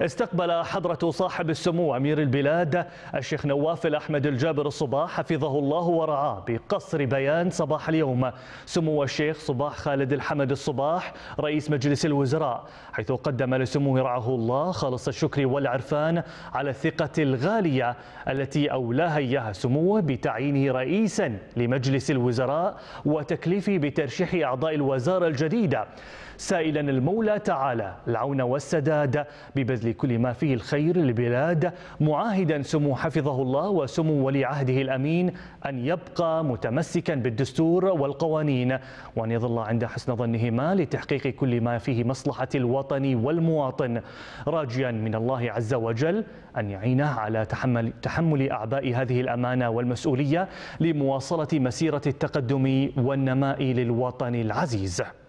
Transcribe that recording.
استقبل حضرة صاحب السمو أمير البلاد الشيخ نواف الأحمد الجابر الصباح حفظه الله ورعاه بقصر بيان صباح اليوم سمو الشيخ صباح خالد الحمد الصباح رئيس مجلس الوزراء حيث قدم لسمو رعاه الله خالص الشكر والعرفان على الثقة الغالية التي أولاها إياها سموه بتعيينه رئيسا لمجلس الوزراء وتكليفه بترشيح أعضاء الوزارة الجديدة سائلا المولى تعالى العون والسداد ببذل لكل ما فيه الخير للبلاد معاهدا سمو حفظه الله وسمو ولي عهده الأمين أن يبقى متمسكا بالدستور والقوانين وأن يظل عند حسن ظنهما لتحقيق كل ما فيه مصلحة الوطن والمواطن راجيا من الله عز وجل أن يعينه على تحمل, تحمل أعباء هذه الأمانة والمسؤولية لمواصلة مسيرة التقدم والنماء للوطن العزيز